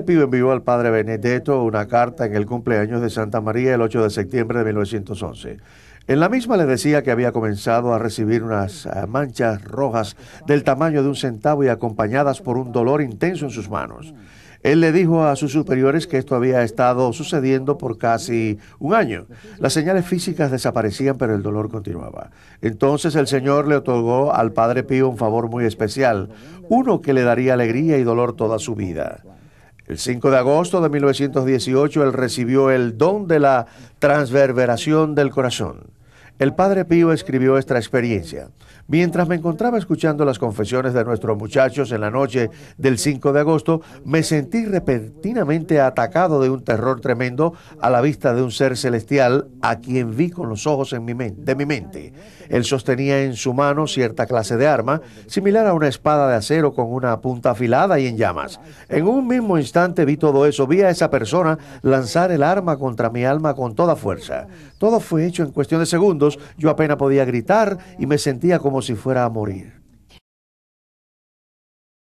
Pío envió al padre Benedetto una carta en el cumpleaños de Santa María el 8 de septiembre de 1911. En la misma le decía que había comenzado a recibir unas eh, manchas rojas del tamaño de un centavo y acompañadas por un dolor intenso en sus manos. Él le dijo a sus superiores que esto había estado sucediendo por casi un año. Las señales físicas desaparecían, pero el dolor continuaba. Entonces el Señor le otorgó al Padre Pío un favor muy especial, uno que le daría alegría y dolor toda su vida. El 5 de agosto de 1918 él recibió el don de la transverberación del corazón. El padre Pío escribió esta experiencia. Mientras me encontraba escuchando las confesiones de nuestros muchachos en la noche del 5 de agosto, me sentí repentinamente atacado de un terror tremendo a la vista de un ser celestial a quien vi con los ojos de mi mente. Él sostenía en su mano cierta clase de arma, similar a una espada de acero con una punta afilada y en llamas. En un mismo instante vi todo eso, vi a esa persona lanzar el arma contra mi alma con toda fuerza. Todo fue hecho en cuestión de segundos yo apenas podía gritar y me sentía como si fuera a morir.